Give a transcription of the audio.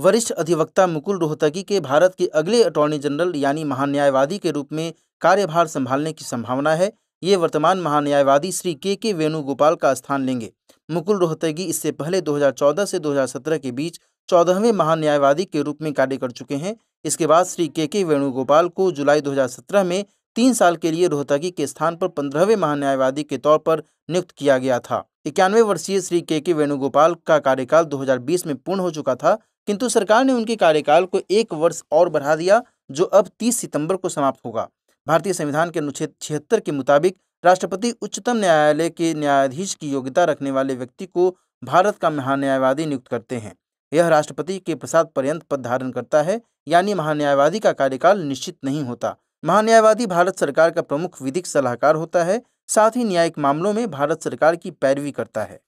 वरिष्ठ अधिवक्ता मुकुल रोहतगी के भारत के अगले अटॉर्नी जनरल यानी महान्यायवादी के रूप में कार्यभार संभालने की संभावना है ये वर्तमान महान्यायवादी श्री के के वेणुगोपाल का स्थान लेंगे मुकुल रोहतगी इससे पहले 2014 से 2017 के बीच चौदहवें महान्यायवादी के रूप में कार्य कर चुके हैं इसके बाद श्री के के वेणुगोपाल को जुलाई 2017 में तीन साल के लिए रोहतगी के स्थान पर पंद्रहवें महान्यायवादी के तौर पर नियुक्त किया गया था इक्यानवे वर्षीय श्री के के वेणुगोपाल का कार्यकाल 2020 में पूर्ण हो चुका था किंतु सरकार ने उनके कार्यकाल को एक वर्ष और बढ़ा दिया जो अब 30 सितंबर को समाप्त होगा भारतीय संविधान के अनुच्छेद छिहत्तर के मुताबिक राष्ट्रपति उच्चतम न्यायालय के न्यायाधीश की योग्यता रखने वाले व्यक्ति को भारत का महान्यायवादी नियुक्त करते हैं यह राष्ट्रपति के प्रसाद पर्यंत पद धारण करता है यानी महान्यायवादी का कार्यकाल निश्चित नहीं होता महान्यायवादी भारत सरकार का प्रमुख विधिक सलाहकार होता है साथ ही न्यायिक मामलों में भारत सरकार की पैरवी करता है